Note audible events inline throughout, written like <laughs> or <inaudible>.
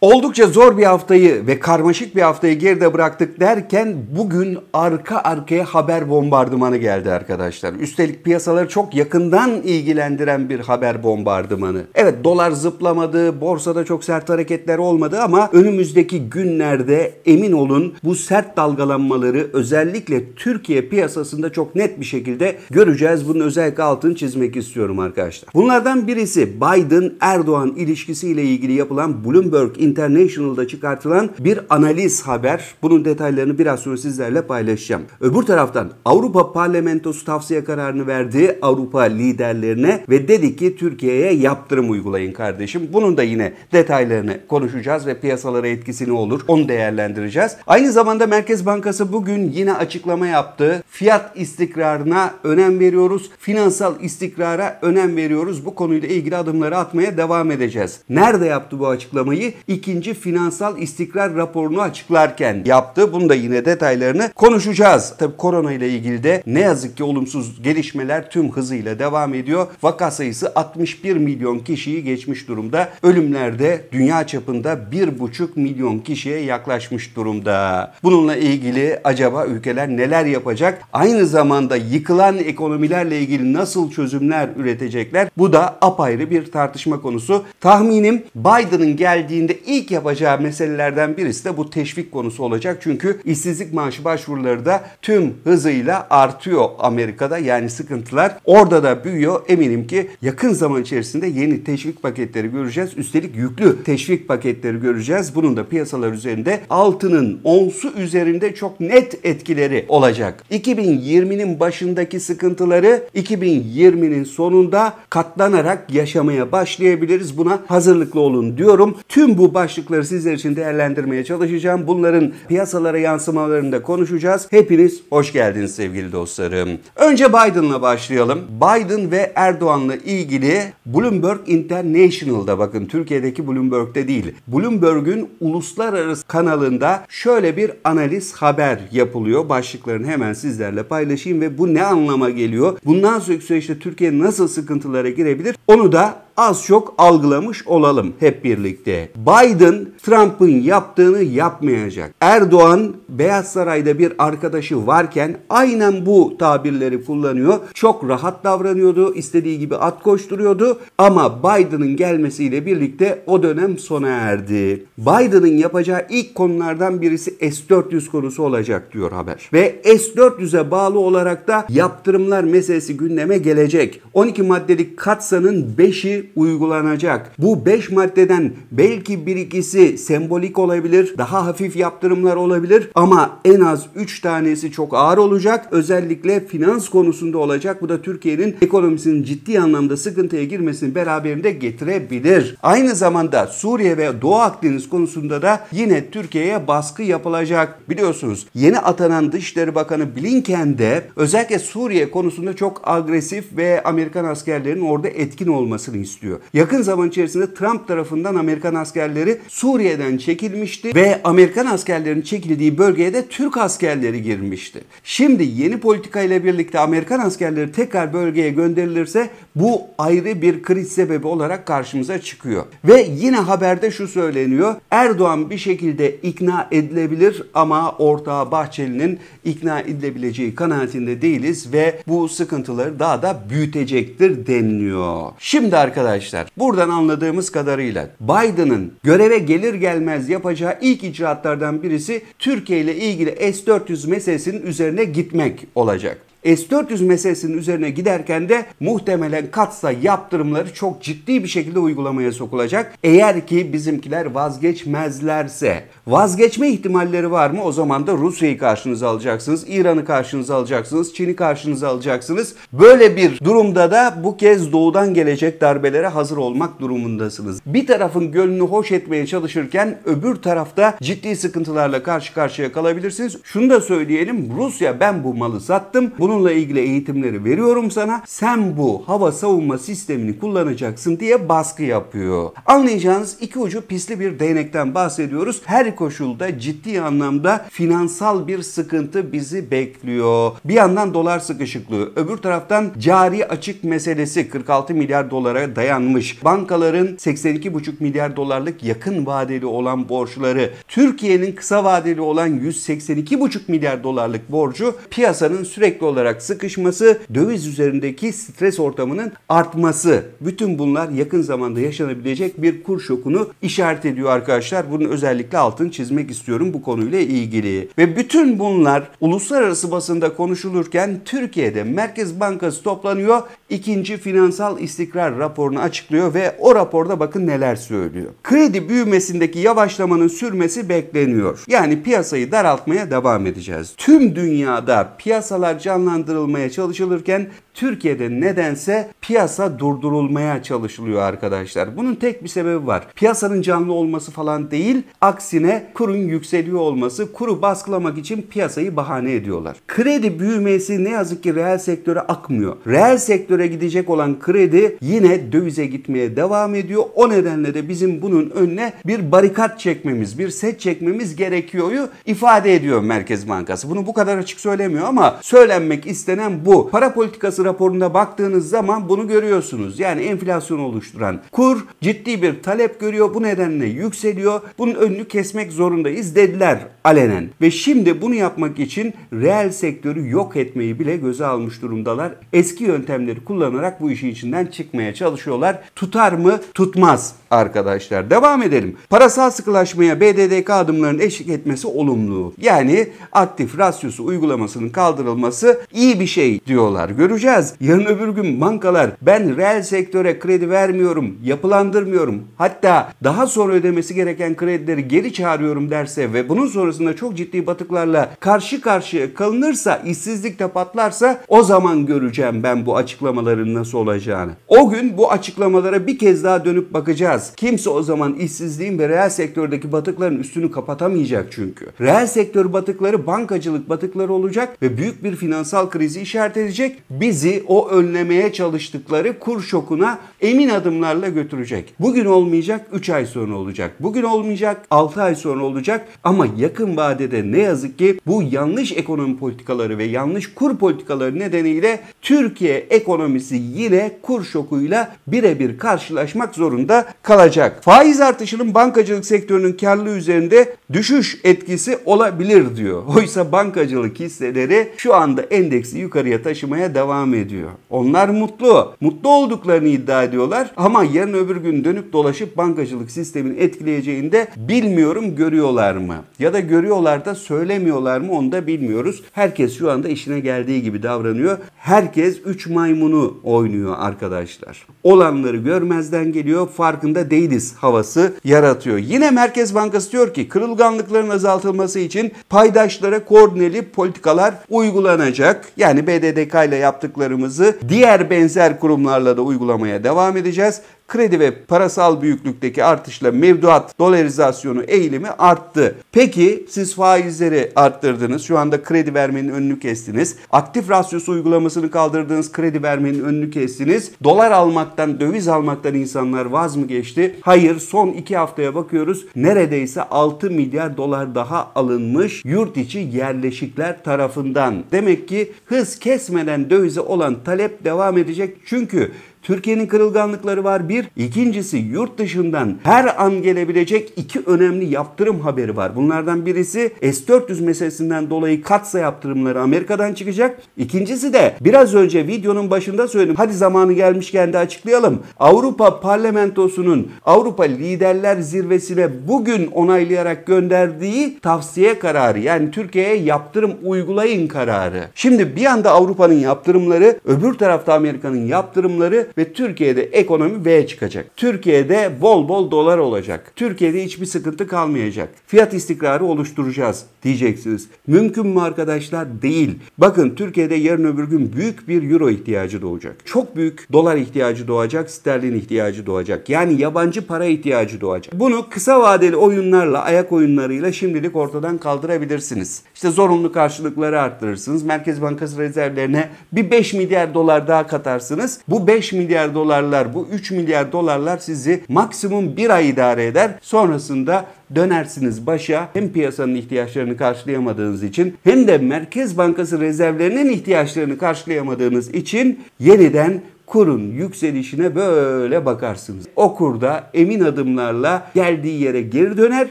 Oldukça zor bir haftayı ve karmaşık bir haftayı geride bıraktık derken bugün arka arkaya haber bombardımanı geldi arkadaşlar. Üstelik piyasaları çok yakından ilgilendiren bir haber bombardımanı. Evet dolar zıplamadı, borsada çok sert hareketler olmadı ama önümüzdeki günlerde emin olun bu sert dalgalanmaları özellikle Türkiye piyasasında çok net bir şekilde göreceğiz. Bunun özellikle altını çizmek istiyorum arkadaşlar. Bunlardan birisi Biden-Erdoğan ilişkisiyle ilgili yapılan Bloomberg International'da çıkartılan bir analiz haber. Bunun detaylarını biraz sonra sizlerle paylaşacağım. Öbür taraftan Avrupa Parlamentosu tavsiye kararını verdi Avrupa liderlerine ve dedi ki Türkiye'ye yaptırım uygulayın kardeşim. Bunun da yine detaylarını konuşacağız ve piyasalara etkisi ne olur onu değerlendireceğiz. Aynı zamanda Merkez Bankası bugün yine açıklama yaptı. Fiyat istikrarına önem veriyoruz. Finansal istikrara önem veriyoruz. Bu konuyla ilgili adımları atmaya devam edeceğiz. Nerede yaptı bu açıklamayı? ikinci finansal istikrar raporunu açıklarken yaptı. Bunu da yine detaylarını konuşacağız. Tabii korona ile ilgili de ne yazık ki olumsuz gelişmeler tüm hızıyla devam ediyor. Vaka sayısı 61 milyon kişiyi geçmiş durumda. Ölümlerde dünya çapında 1,5 milyon kişiye yaklaşmış durumda. Bununla ilgili acaba ülkeler neler yapacak? Aynı zamanda yıkılan ekonomilerle ilgili nasıl çözümler üretecekler? Bu da apayrı bir tartışma konusu. Tahminim Biden'ın geldiğinde ilk yapacağı meselelerden birisi de bu teşvik konusu olacak. Çünkü işsizlik maaşı başvuruları da tüm hızıyla artıyor Amerika'da. Yani sıkıntılar orada da büyüyor. Eminim ki yakın zaman içerisinde yeni teşvik paketleri göreceğiz. Üstelik yüklü teşvik paketleri göreceğiz. Bunun da piyasalar üzerinde altının onsu üzerinde çok net etkileri olacak. 2020'nin başındaki sıkıntıları 2020'nin sonunda katlanarak yaşamaya başlayabiliriz. Buna hazırlıklı olun diyorum. Tüm bu başlıkları sizler için değerlendirmeye çalışacağım. Bunların piyasalara yansımalarını da konuşacağız. Hepiniz hoş geldiniz sevgili dostlarım. Önce Biden'la başlayalım. Biden ve Erdoğan'la ilgili Bloomberg International'da bakın Türkiye'deki Bloomberg'de değil. Bloomberg'ün uluslararası kanalında şöyle bir analiz haber yapılıyor. Başlıklarını hemen sizlerle paylaşayım ve bu ne anlama geliyor? Bundan sonraki süreçte Türkiye nasıl sıkıntılara girebilir? Onu da az çok algılamış olalım hep birlikte. Biden Trump'ın yaptığını yapmayacak. Erdoğan Beyaz Saray'da bir arkadaşı varken aynen bu tabirleri kullanıyor. Çok rahat davranıyordu, istediği gibi at koşturuyordu ama Biden'ın gelmesiyle birlikte o dönem sona erdi. Biden'ın yapacağı ilk konulardan birisi S-400 konusu olacak diyor haber. Ve S-400'e bağlı olarak da yaptırımlar meselesi gündeme gelecek. 12 maddelik katsanın 5'i uygulanacak. Bu 5 maddeden belki bir ikisi sembolik olabilir, daha hafif yaptırımlar olabilir ama en az 3 tanesi çok ağır olacak. Özellikle finans konusunda olacak. Bu da Türkiye'nin ekonomisinin ciddi anlamda sıkıntıya girmesini beraberinde getirebilir. Aynı zamanda Suriye ve Doğu Akdeniz konusunda da yine Türkiye'ye baskı yapılacak. Biliyorsunuz yeni atanan Dışişleri Bakanı Blinken de özellikle Suriye konusunda çok agresif ve Amerikan askerlerinin orada etkin olmasını istiyor istiyor. Yakın zaman içerisinde Trump tarafından Amerikan askerleri Suriye'den çekilmişti ve Amerikan askerlerinin çekildiği bölgeye de Türk askerleri girmişti. Şimdi yeni politika ile birlikte Amerikan askerleri tekrar bölgeye gönderilirse bu ayrı bir kriz sebebi olarak karşımıza çıkıyor. Ve yine haberde şu söyleniyor. Erdoğan bir şekilde ikna edilebilir ama ortağı Bahçeli'nin ikna edilebileceği kanaatinde değiliz ve bu sıkıntıları daha da büyütecektir deniliyor. Şimdi arkadaşlar arkadaşlar buradan anladığımız kadarıyla Biden'ın göreve gelir gelmez yapacağı ilk icraatlardan birisi Türkiye ile ilgili S-400 meselesinin üzerine gitmek olacak. S-400 meselesinin üzerine giderken de muhtemelen katsa yaptırımları çok ciddi bir şekilde uygulamaya sokulacak. Eğer ki bizimkiler vazgeçmezlerse. Vazgeçme ihtimalleri var mı? O zaman da Rusya'yı karşınıza alacaksınız, İran'ı karşınıza alacaksınız, Çin'i karşınıza alacaksınız. Böyle bir durumda da bu kez doğudan gelecek darbelere hazır olmak durumundasınız. Bir tarafın gönlünü hoş etmeye çalışırken öbür tarafta ciddi sıkıntılarla karşı karşıya kalabilirsiniz. Şunu da söyleyelim. Rusya ben bu malı sattım. Bunun bununla ilgili eğitimleri veriyorum sana. Sen bu hava savunma sistemini kullanacaksın diye baskı yapıyor. Anlayacağınız iki ucu pisli bir değnekten bahsediyoruz. Her koşulda ciddi anlamda finansal bir sıkıntı bizi bekliyor. Bir yandan dolar sıkışıklığı, öbür taraftan cari açık meselesi 46 milyar dolara dayanmış. Bankaların 82,5 milyar dolarlık yakın vadeli olan borçları, Türkiye'nin kısa vadeli olan 182,5 milyar dolarlık borcu piyasanın sürekli olarak olarak sıkışması, döviz üzerindeki stres ortamının artması. Bütün bunlar yakın zamanda yaşanabilecek bir kur şokunu işaret ediyor arkadaşlar. Bunun özellikle altını çizmek istiyorum bu konuyla ilgili. Ve bütün bunlar uluslararası basında konuşulurken Türkiye'de Merkez Bankası toplanıyor. ikinci finansal istikrar raporunu açıklıyor ve o raporda bakın neler söylüyor. Kredi büyümesindeki yavaşlamanın sürmesi bekleniyor. Yani piyasayı daraltmaya devam edeceğiz. Tüm dünyada piyasalar canlı canlandırılmaya çalışılırken Türkiye'de nedense piyasa durdurulmaya çalışılıyor arkadaşlar. Bunun tek bir sebebi var. Piyasanın canlı olması falan değil, aksine kurun yükseliyor olması, kuru baskılamak için piyasayı bahane ediyorlar. Kredi büyümesi ne yazık ki reel sektöre akmıyor. Reel sektöre gidecek olan kredi yine dövize gitmeye devam ediyor. O nedenle de bizim bunun önüne bir barikat çekmemiz, bir set çekmemiz gerekiyoryu ifade ediyor Merkez Bankası. Bunu bu kadar açık söylemiyor ama söylenmek edilmek istenen bu. Para politikası raporunda baktığınız zaman bunu görüyorsunuz. Yani enflasyon oluşturan kur ciddi bir talep görüyor. Bu nedenle yükseliyor. Bunun önünü kesmek zorundayız dediler alenen. Ve şimdi bunu yapmak için reel sektörü yok etmeyi bile göze almış durumdalar. Eski yöntemleri kullanarak bu işi içinden çıkmaya çalışıyorlar. Tutar mı? Tutmaz arkadaşlar. Devam edelim. Parasal sıkılaşmaya BDDK adımlarının eşlik etmesi olumlu. Yani aktif rasyosu uygulamasının kaldırılması iyi bir şey diyorlar. Göreceğiz. Yarın öbür gün bankalar ben reel sektöre kredi vermiyorum, yapılandırmıyorum. Hatta daha sonra ödemesi gereken kredileri geri çağırıyorum derse ve bunun sonrasında çok ciddi batıklarla karşı karşıya kalınırsa, işsizlik de patlarsa o zaman göreceğim ben bu açıklamaların nasıl olacağını. O gün bu açıklamalara bir kez daha dönüp bakacağız Kimse o zaman işsizliğin ve reel sektördeki batıkların üstünü kapatamayacak çünkü. Reel sektör batıkları bankacılık batıkları olacak ve büyük bir finansal krizi işaret edecek. Bizi o önlemeye çalıştıkları kur şokuna emin adımlarla götürecek. Bugün olmayacak 3 ay sonra olacak. Bugün olmayacak 6 ay sonra olacak ama yakın vadede ne yazık ki bu yanlış ekonomi politikaları ve yanlış kur politikaları nedeniyle Türkiye ekonomisi yine kur şokuyla birebir karşılaşmak zorunda kalacak. Faiz artışının bankacılık sektörünün karlı üzerinde düşüş etkisi olabilir diyor. <laughs> Oysa bankacılık hisseleri şu anda endeksi yukarıya taşımaya devam ediyor. Onlar mutlu. Mutlu olduklarını iddia ediyorlar ama yarın öbür gün dönüp dolaşıp bankacılık sistemini etkileyeceğini de bilmiyorum görüyorlar mı? Ya da görüyorlar da söylemiyorlar mı onu da bilmiyoruz. Herkes şu anda işine geldiği gibi davranıyor. Herkes 3 maymunu oynuyor arkadaşlar. Olanları görmezden geliyor. Farkında durumda değiliz havası yaratıyor. Yine Merkez Bankası diyor ki kırılganlıkların azaltılması için paydaşlara koordineli politikalar uygulanacak. Yani BDDK ile yaptıklarımızı diğer benzer kurumlarla da uygulamaya devam edeceğiz. Kredi ve parasal büyüklükteki artışla mevduat dolarizasyonu eğilimi arttı. Peki siz faizleri arttırdınız. Şu anda kredi vermenin önünü kestiniz. Aktif rasyosu uygulamasını kaldırdınız, kredi vermenin önünü kestiniz. Dolar almaktan, döviz almaktan insanlar vaz mı geçti? Hayır. Son iki haftaya bakıyoruz. Neredeyse 6 milyar dolar daha alınmış yurt içi yerleşikler tarafından. Demek ki hız kesmeden dövize olan talep devam edecek. Çünkü Türkiye'nin kırılganlıkları var bir. İkincisi yurt dışından her an gelebilecek iki önemli yaptırım haberi var. Bunlardan birisi S-400 meselesinden dolayı katsa yaptırımları Amerika'dan çıkacak. İkincisi de biraz önce videonun başında söyledim. Hadi zamanı gelmişken de açıklayalım. Avrupa Parlamentosu'nun Avrupa Liderler Zirvesi'ne bugün onaylayarak gönderdiği tavsiye kararı yani Türkiye'ye yaptırım uygulayın kararı. Şimdi bir anda Avrupa'nın yaptırımları öbür tarafta Amerika'nın yaptırımları ve Türkiye'de ekonomi V çıkacak. Türkiye'de bol bol dolar olacak. Türkiye'de hiçbir sıkıntı kalmayacak. Fiyat istikrarı oluşturacağız diyeceksiniz. Mümkün mü arkadaşlar? Değil. Bakın Türkiye'de yarın öbür gün büyük bir euro ihtiyacı doğacak. Çok büyük dolar ihtiyacı doğacak, sterlin ihtiyacı doğacak. Yani yabancı para ihtiyacı doğacak. Bunu kısa vadeli oyunlarla, ayak oyunlarıyla şimdilik ortadan kaldırabilirsiniz. İşte zorunlu karşılıkları arttırırsınız. Merkez Bankası rezervlerine bir 5 milyar dolar daha katarsınız. Bu 5 milyar milyar dolarlar bu 3 milyar dolarlar sizi maksimum bir ay idare eder. Sonrasında dönersiniz başa hem piyasanın ihtiyaçlarını karşılayamadığınız için hem de Merkez Bankası rezervlerinin ihtiyaçlarını karşılayamadığınız için yeniden kurun yükselişine böyle bakarsınız. O kurda emin adımlarla geldiği yere geri döner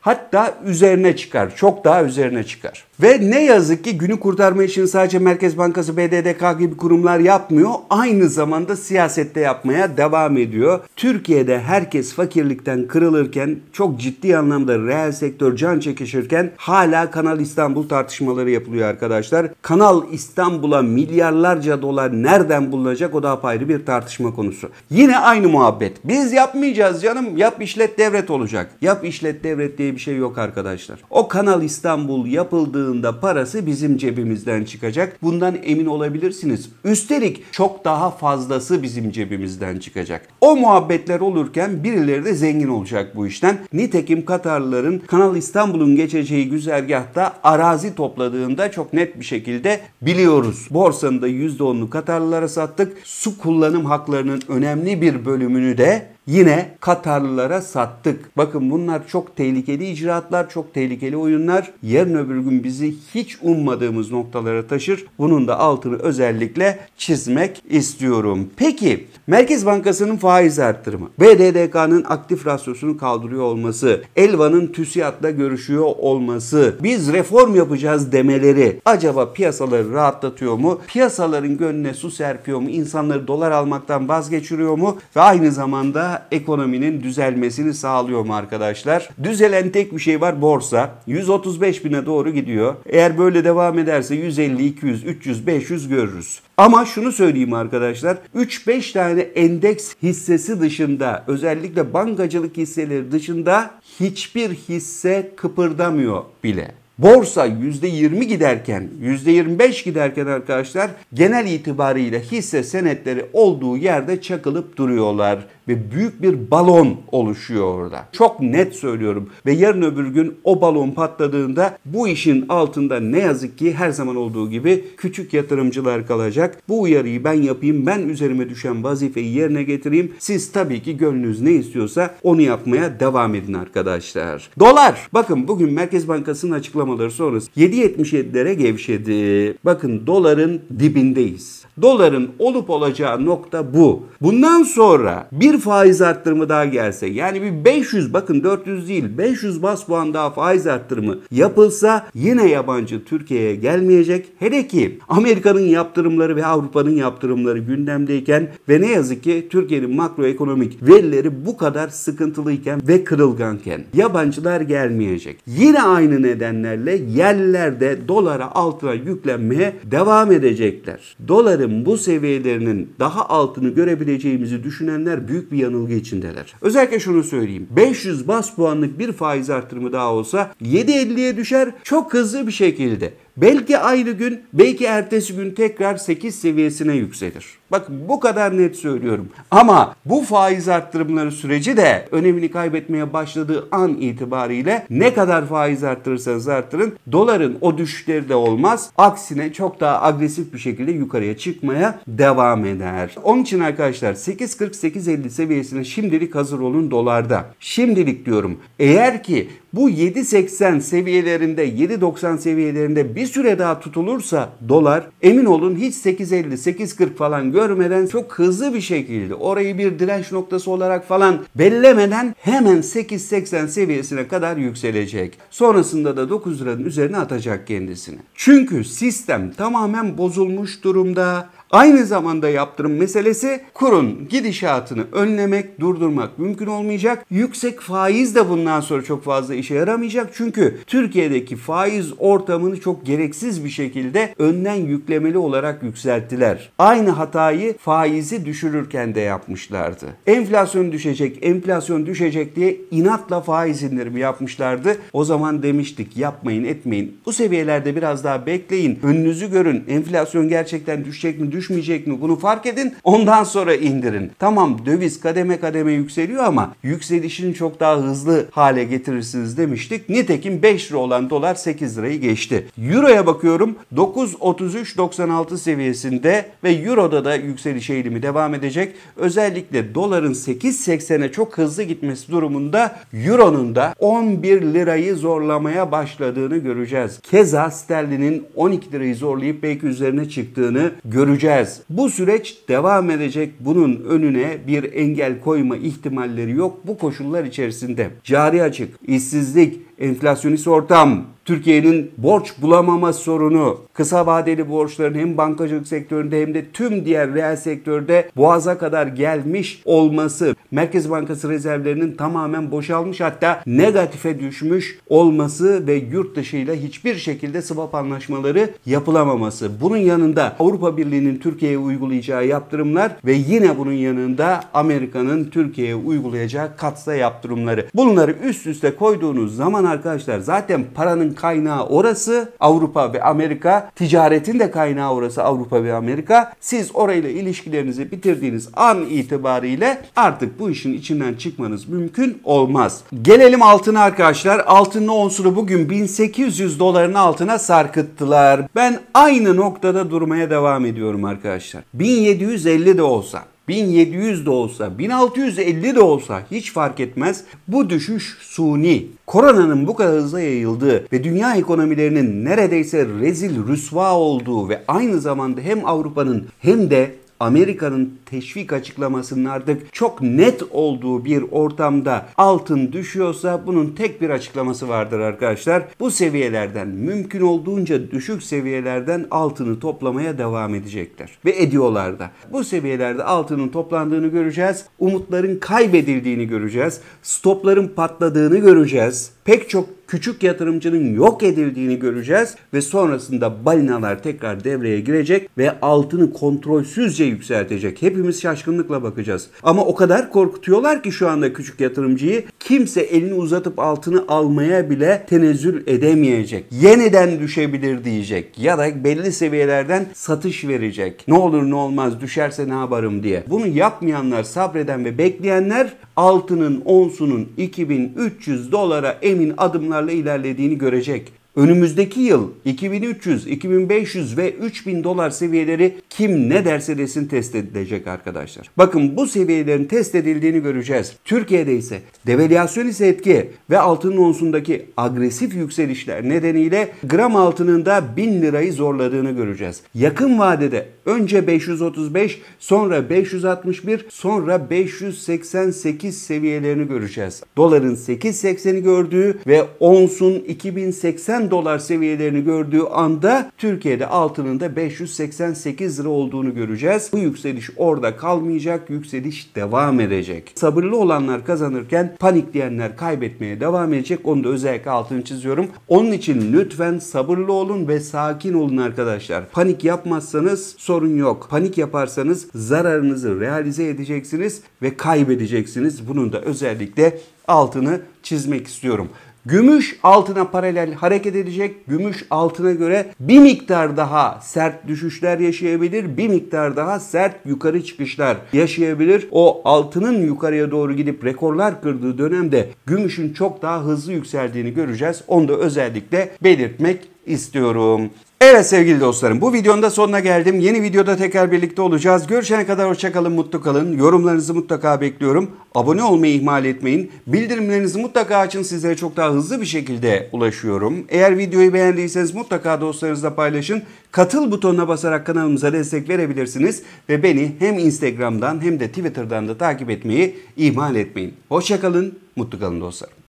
hatta üzerine çıkar. Çok daha üzerine çıkar. Ve ne yazık ki günü kurtarma için sadece Merkez Bankası, BDDK gibi kurumlar yapmıyor. Aynı zamanda siyasette yapmaya devam ediyor. Türkiye'de herkes fakirlikten kırılırken, çok ciddi anlamda reel sektör can çekişirken hala Kanal İstanbul tartışmaları yapılıyor arkadaşlar. Kanal İstanbul'a milyarlarca dolar nereden bulunacak o da apayrı bir tartışma konusu. Yine aynı muhabbet. Biz yapmayacağız canım. Yap işlet devret olacak. Yap işlet devret diye bir şey yok arkadaşlar. O Kanal İstanbul yapıldığı aldığında parası bizim cebimizden çıkacak. Bundan emin olabilirsiniz. Üstelik çok daha fazlası bizim cebimizden çıkacak. O muhabbetler olurken birileri de zengin olacak bu işten. Nitekim Katarlıların Kanal İstanbul'un geçeceği güzergahta arazi topladığında çok net bir şekilde biliyoruz. Borsanın da %10'lu Katarlılara sattık. Su kullanım haklarının önemli bir bölümünü de yine Katarlılara sattık. Bakın bunlar çok tehlikeli icraatlar, çok tehlikeli oyunlar. Yarın öbür gün bizi hiç ummadığımız noktalara taşır. Bunun da altını özellikle çizmek istiyorum. Peki Merkez Bankası'nın faiz arttırımı, BDDK'nın aktif rasyosunu kaldırıyor olması, Elvan'ın TÜSİAD'la görüşüyor olması, biz reform yapacağız demeleri acaba piyasaları rahatlatıyor mu? Piyasaların gönlüne su serpiyor mu? İnsanları dolar almaktan vazgeçiriyor mu? Ve aynı zamanda ekonominin düzelmesini sağlıyor mu arkadaşlar? Düzelen tek bir şey var borsa. 135 bine doğru gidiyor. Eğer böyle devam ederse 150, 200, 300, 500 görürüz. Ama şunu söyleyeyim arkadaşlar. 3-5 tane endeks hissesi dışında özellikle bankacılık hisseleri dışında hiçbir hisse kıpırdamıyor bile. Borsa %20 giderken, %25 giderken arkadaşlar genel itibarıyla hisse senetleri olduğu yerde çakılıp duruyorlar ve büyük bir balon oluşuyor orada. Çok net söylüyorum ve yarın öbür gün o balon patladığında bu işin altında ne yazık ki her zaman olduğu gibi küçük yatırımcılar kalacak. Bu uyarıyı ben yapayım, ben üzerime düşen vazifeyi yerine getireyim. Siz tabii ki gönlünüz ne istiyorsa onu yapmaya devam edin arkadaşlar. Dolar. Bakın bugün Merkez Bankası'nın açıklamaları sonrası 7.77'lere gevşedi. Bakın doların dibindeyiz. Doların olup olacağı nokta bu. Bundan sonra bir bir faiz arttırımı daha gelse yani bir 500 bakın 400 değil 500 bas puan daha faiz arttırımı yapılsa yine yabancı Türkiye'ye gelmeyecek. Hele ki Amerika'nın yaptırımları ve Avrupa'nın yaptırımları gündemdeyken ve ne yazık ki Türkiye'nin makroekonomik verileri bu kadar sıkıntılıyken ve kırılganken yabancılar gelmeyecek. Yine aynı nedenlerle yerlerde dolara altına yüklenmeye devam edecekler. Doların bu seviyelerinin daha altını görebileceğimizi düşünenler büyük büyük bir yanılgı içindeler. Özellikle şunu söyleyeyim. 500 bas puanlık bir faiz artırımı daha olsa 7.50'ye düşer çok hızlı bir şekilde. Belki aynı gün, belki ertesi gün tekrar 8 seviyesine yükselir. Bak bu kadar net söylüyorum. Ama bu faiz arttırımları süreci de önemini kaybetmeye başladığı an itibariyle ne kadar faiz arttırırsanız arttırın doların o düşüşleri de olmaz. Aksine çok daha agresif bir şekilde yukarıya çıkmaya devam eder. Onun için arkadaşlar 8.40-8.50 seviyesine şimdilik hazır olun dolarda. Şimdilik diyorum. Eğer ki bu 7.80 seviyelerinde 7.90 seviyelerinde bir bir süre daha tutulursa dolar emin olun hiç 8.50 8.40 falan görmeden çok hızlı bir şekilde orayı bir direnç noktası olarak falan bellemeden hemen 8.80 seviyesine kadar yükselecek. Sonrasında da 9 liranın üzerine atacak kendisini. Çünkü sistem tamamen bozulmuş durumda. Aynı zamanda yaptırım meselesi kurun gidişatını önlemek, durdurmak mümkün olmayacak. Yüksek faiz de bundan sonra çok fazla işe yaramayacak. Çünkü Türkiye'deki faiz ortamını çok gereksiz bir şekilde önden yüklemeli olarak yükselttiler. Aynı hatayı faizi düşürürken de yapmışlardı. Enflasyon düşecek, enflasyon düşecek diye inatla faiz indirimi yapmışlardı. O zaman demiştik yapmayın etmeyin. Bu seviyelerde biraz daha bekleyin. Önünüzü görün. Enflasyon gerçekten düşecek mi düşecek düşmeyecek mi bunu fark edin. Ondan sonra indirin. Tamam döviz kademe kademe yükseliyor ama yükselişini çok daha hızlı hale getirirsiniz demiştik. Nitekim 5 lira olan dolar 8 lirayı geçti. Euro'ya bakıyorum 9.33.96 seviyesinde ve Euro'da da yükseliş eğilimi devam edecek. Özellikle doların 8.80'e çok hızlı gitmesi durumunda Euro'nun da 11 lirayı zorlamaya başladığını göreceğiz. Keza sterlinin 12 lirayı zorlayıp belki üzerine çıktığını göreceğiz göreceğiz. Bu süreç devam edecek. Bunun önüne bir engel koyma ihtimalleri yok bu koşullar içerisinde. Cari açık, işsizlik, enflasyonist ortam, Türkiye'nin borç bulamama sorunu, kısa vadeli borçların hem bankacılık sektöründe hem de tüm diğer reel sektörde boğaza kadar gelmiş olması, Merkez Bankası rezervlerinin tamamen boşalmış hatta negatife düşmüş olması ve yurt dışıyla hiçbir şekilde swap anlaşmaları yapılamaması. Bunun yanında Avrupa Birliği'nin Türkiye'ye uygulayacağı yaptırımlar ve yine bunun yanında Amerika'nın Türkiye'ye uygulayacağı katsa yaptırımları. Bunları üst üste koyduğunuz zaman zaman arkadaşlar zaten paranın kaynağı orası Avrupa ve Amerika. Ticaretin de kaynağı orası Avrupa ve Amerika. Siz orayla ilişkilerinizi bitirdiğiniz an itibariyle artık bu işin içinden çıkmanız mümkün olmaz. Gelelim altına arkadaşlar. Altının onsunu bugün 1800 doların altına sarkıttılar. Ben aynı noktada durmaya devam ediyorum arkadaşlar. 1750 de olsa 1700 de olsa, 1650 de olsa hiç fark etmez. Bu düşüş suni. Koronanın bu kadar hızlı yayıldığı ve dünya ekonomilerinin neredeyse rezil rüsva olduğu ve aynı zamanda hem Avrupa'nın hem de Amerika'nın teşvik açıklamasının artık çok net olduğu bir ortamda altın düşüyorsa bunun tek bir açıklaması vardır arkadaşlar. Bu seviyelerden mümkün olduğunca düşük seviyelerden altını toplamaya devam edecekler ve ediyorlar da. Bu seviyelerde altının toplandığını göreceğiz. Umutların kaybedildiğini göreceğiz. Stopların patladığını göreceğiz. Pek çok küçük yatırımcının yok edildiğini göreceğiz ve sonrasında balinalar tekrar devreye girecek ve altını kontrolsüzce yükseltecek. Hepimiz şaşkınlıkla bakacağız. Ama o kadar korkutuyorlar ki şu anda küçük yatırımcıyı kimse elini uzatıp altını almaya bile tenezzül edemeyecek. Yeniden düşebilir diyecek ya da belli seviyelerden satış verecek. Ne olur ne olmaz düşerse ne yaparım diye. Bunu yapmayanlar, sabreden ve bekleyenler altının onsunun 2300 dolara emin adımlar adımlarla ilerlediğini görecek önümüzdeki yıl 2300, 2500 ve 3000 dolar seviyeleri kim ne derse desin test edilecek arkadaşlar. Bakın bu seviyelerin test edildiğini göreceğiz. Türkiye'de ise devalüasyon ise etki ve altının onsundaki agresif yükselişler nedeniyle gram altının da 1000 lirayı zorladığını göreceğiz. Yakın vadede önce 535, sonra 561, sonra 588 seviyelerini göreceğiz. Doların 8.80'i gördüğü ve onsun 2080 80 dolar seviyelerini gördüğü anda Türkiye'de altının da 588 lira olduğunu göreceğiz. Bu yükseliş orada kalmayacak. Yükseliş devam edecek. Sabırlı olanlar kazanırken panikleyenler kaybetmeye devam edecek. Onu da özellikle altını çiziyorum. Onun için lütfen sabırlı olun ve sakin olun arkadaşlar. Panik yapmazsanız sorun yok. Panik yaparsanız zararınızı realize edeceksiniz ve kaybedeceksiniz. Bunun da özellikle altını çizmek istiyorum. Gümüş altına paralel hareket edecek. Gümüş altına göre bir miktar daha sert düşüşler yaşayabilir. Bir miktar daha sert yukarı çıkışlar yaşayabilir. O altının yukarıya doğru gidip rekorlar kırdığı dönemde gümüşün çok daha hızlı yükseldiğini göreceğiz. Onu da özellikle belirtmek istiyorum. Evet sevgili dostlarım bu videonun da sonuna geldim. Yeni videoda tekrar birlikte olacağız. Görüşene kadar hoşçakalın, mutlu kalın. Yorumlarınızı mutlaka bekliyorum. Abone olmayı ihmal etmeyin. Bildirimlerinizi mutlaka açın. Sizlere çok daha hızlı bir şekilde ulaşıyorum. Eğer videoyu beğendiyseniz mutlaka dostlarınızla paylaşın. Katıl butonuna basarak kanalımıza destek verebilirsiniz. Ve beni hem Instagram'dan hem de Twitter'dan da takip etmeyi ihmal etmeyin. Hoşçakalın, mutlu kalın dostlarım.